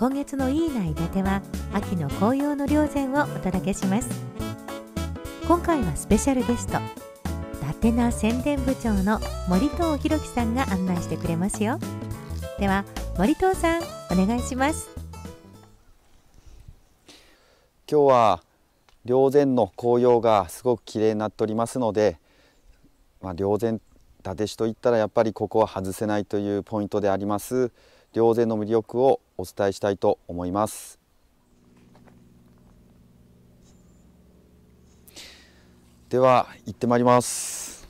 今月のいいな伊達は秋の紅葉の稜線をお届けします今回はスペシャルゲスト伊達な宣伝部長の森藤弘樹さんが案内してくれますよでは森藤さんお願いします今日は稜前の紅葉がすごく綺麗になっておりますので、まあ、稜前伊達市といったらやっぱりここは外せないというポイントであります両膳の魅力をお伝えしたいと思いますでは行ってまいります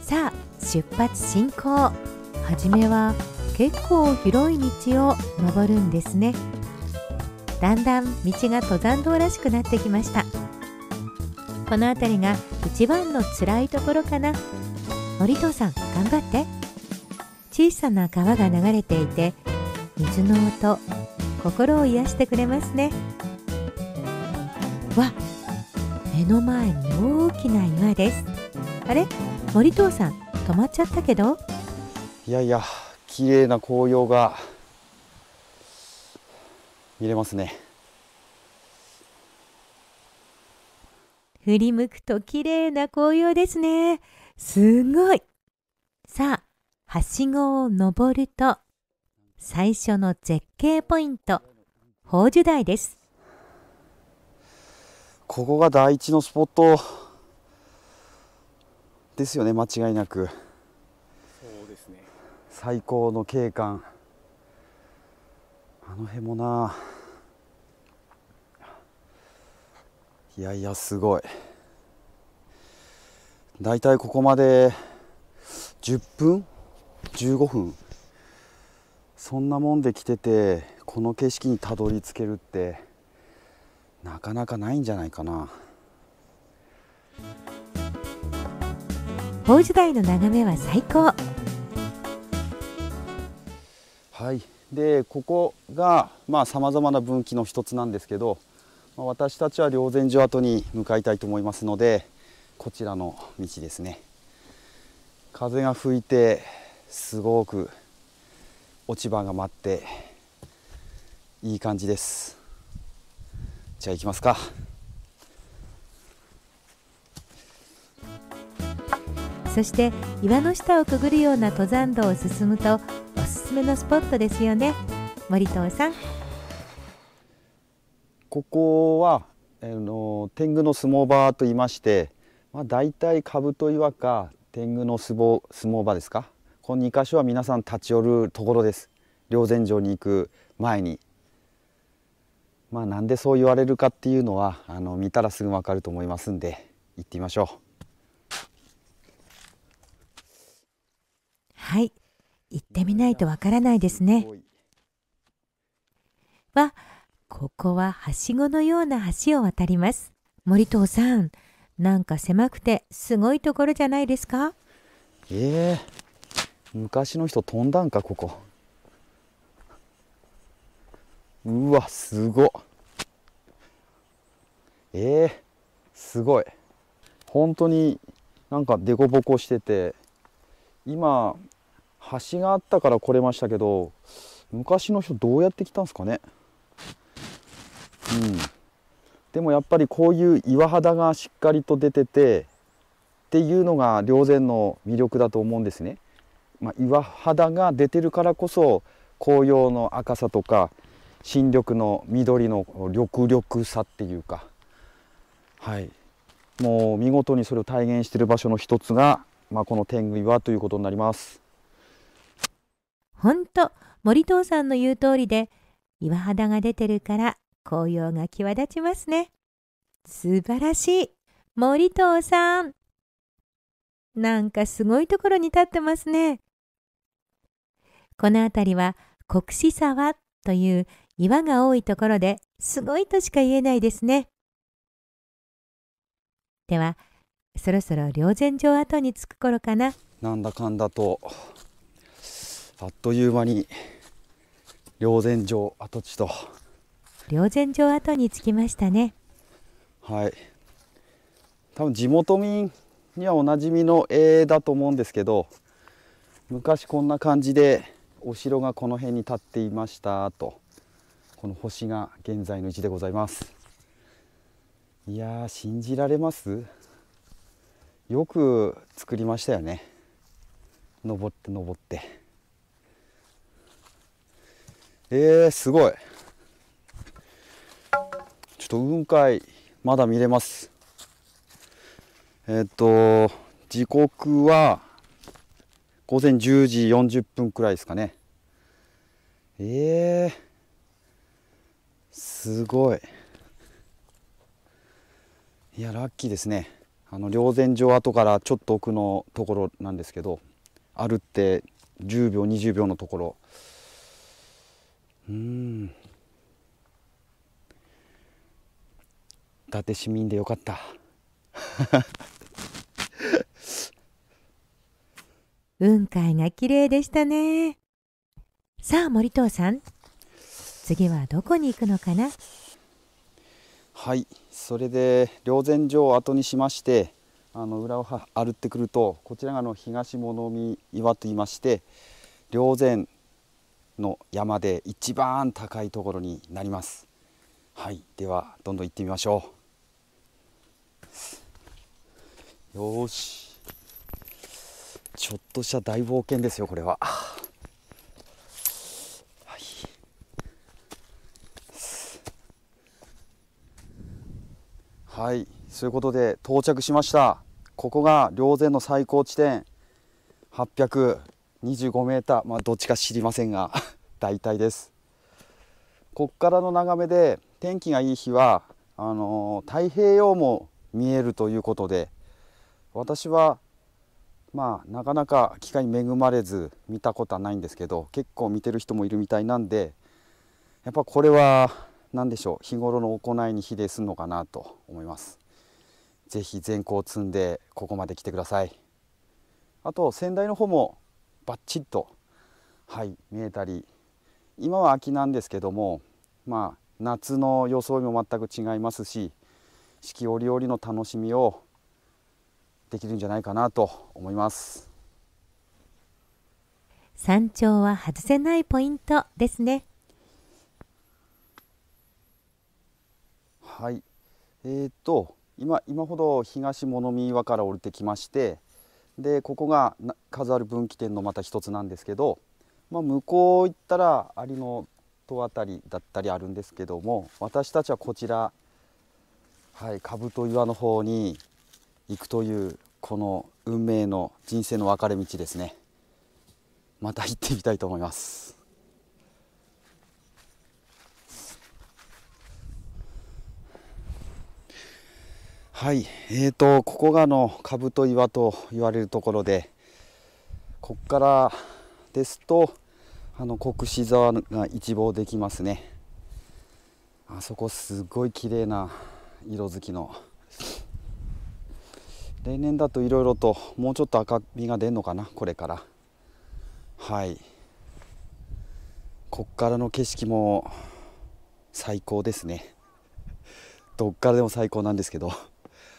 さあ出発進行初めは結構広い道を登るんですねだんだん道が登山道らしくなってきましたこの辺りが一番の辛いところかな森藤さん頑張って小さな川が流れていて水の音心を癒してくれますねわ目の前に大きな岩ですあれ森藤さん止まっちゃったけどいやいや綺麗な紅葉が見れますね振り向くと綺麗な紅葉ですねすごいさあはしごを登ると最初の絶景ポイント宝珠台ですここが第一のスポットですよね間違いなくそうですね最高の景観あの辺もないやいやすごいだいたいここまで10分15分そんなもんで来ててこの景色にたどり着けるってなかなかないんじゃないかな法時台の眺めは最高はいでここがさまざ、まな分岐の一つなんですけど、まあ、私たちは霊禅寺跡に向かいたいと思いますのでこちらの道ですね風が吹いてすごく落ち葉が舞っていい感じですじゃあ行きますかそして岩の下をくぐるような登山道を進むとおすすめのスポットですよね森藤さんここはあの天狗の相撲場と言いまして、まあ、大体兜岩か天狗の相撲相撲場ですかこの2箇所は皆さん立ち寄るところです霊山城に行く前にまあなんでそう言われるかっていうのはあの見たらすぐ分かると思いますんで行ってみましょうはい行ってみないとわからないですねはここははしごのような橋を渡ります森藤さんなんか狭くてすごいところじゃないですかええー昔の人飛んだんかここうわすごえー、すごい本当になんか凸凹してて今橋があったから来れましたけど昔の人どうやって来たんですかねうんでもやっぱりこういう岩肌がしっかりと出ててっていうのが霊山の魅力だと思うんですねまあ、岩肌が出てるからこそ紅葉の赤さとか新緑の緑の緑緑さっていうか、はい、もう見事にそれを体現している場所の一つが、まあ、この天狗岩ということになります。本当森藤さんの言う通りで岩肌が出てるから紅葉が際立ちますね。素晴らしい森藤さんなんかすごいところに立ってますね。この辺りは国士沢という岩が多いところですごいとしか言えないですね。ではそろそろ霊前城跡に着く頃かな。なんだかんだとあっという間に霊前城跡地と。霊前城跡に着きましたね。はい。多分地元民にはおなじみの絵だと思うんですけど昔こんな感じでお城がこの辺に建っていましたとこの星が現在の位置でございますいやー信じられますよく作りましたよね登って登ってえー、すごいちょっと雲海まだ見れますえっ、ー、と時刻は午前10時40分くらいですかねええー、すごいいやラッキーですねあの霊山城跡からちょっと奥のところなんですけど歩って10秒20秒のところうん伊達市民でよかった雲海が綺麗でしたね。さあ森藤さん、次はどこに行くのかなはいそれで霊山城を後にしましてあの裏を歩ってくるとこちらがの東物見岩と言いまして霊山の山で一番高いところになりますはいではどんどん行ってみましょうよしちょっとした大冒険ですよこれは、はい、はい、そういうことで到着しましたここが霊前の最高地点825メーターまあどっちか知りませんが 大体ですこっからの眺めで天気がいい日はあのー、太平洋も見えるということで私はまあなかなか機会に恵まれず見たことはないんですけど結構見てる人もいるみたいなんでやっぱこれは何でしょう日頃の行いに比例するのかなと思います是非善行を積んでここまで来てくださいあと先代の方もバッチリとはい見えたり今は秋なんですけどもまあ夏の装いも全く違いますし四季折々の楽しみをできるんじゃないかなと思います山頂は外せないポイントですねはいえー、っと今今ほど東物見岩から降りてきましてでここが数ある分岐点のまた一つなんですけど、まあ、向こう行ったら有野と辺りだったりあるんですけども私たちはこちら、はい、兜岩の方に行くというこの運命の人生の分かれ道ですねまた行ってみたいと思いますはいえーと、ここがの兜岩と言われるところでここからですとあの国士沢が一望できますねあそこすごい綺麗な色づきの例年だといろいろともうちょっと赤みが出るのかなこれからはいこっからの景色も最高ですねどっからでも最高なんですけど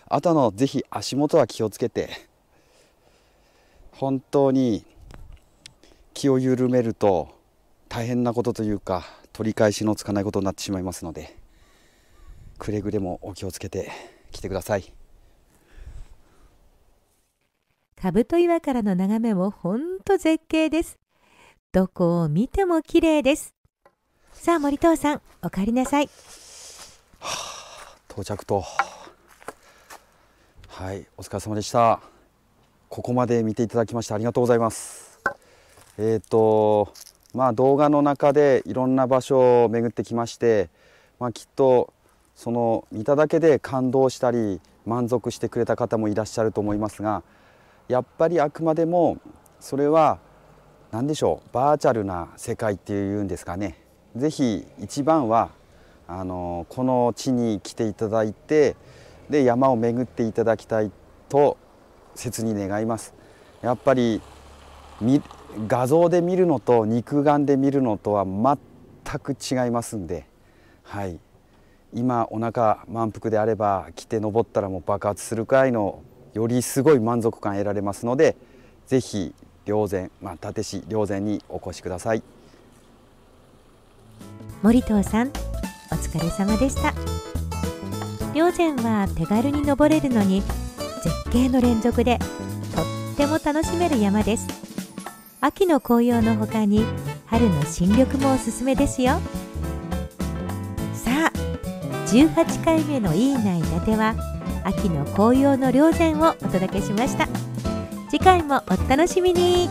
あとのぜひ足元は気をつけて本当に気を緩めると大変なことというか取り返しのつかないことになってしまいますのでくれぐれもお気をつけて来てください。兜岩からの眺めもほんと絶景です。どこを見ても綺麗です。さあ森藤さん、お帰りなさい。はあ、到着と。はい、お疲れ様でした。ここまで見ていただきましてありがとうございます。えっ、ー、と、まあ動画の中でいろんな場所を巡ってきまして、まあ、きっとその見ただけで感動したり満足してくれた方もいらっしゃると思いますがやっぱりあくまでもそれは何でしょうバーチャルな世界っていうんですかね是非一番はあのこの地に来ていただいてで山を巡っていただきたいと切に願いますやっぱり画像で見るのと肉眼で見るのとは全く違いますんで、はい、今お腹満腹であれば来て登ったらもう爆発するくらいのよりすごい満足感得られますので是非霊山、まあ、立石霊山にお越しください森藤さんお疲れ様でした霊山は手軽に登れるのに絶景の連続でとっても楽しめる山です秋の紅葉のほかに春の新緑もおすすめですよさあ18回目のいいない伊達は「秋の紅葉の稜線をお届けしました次回もお楽しみに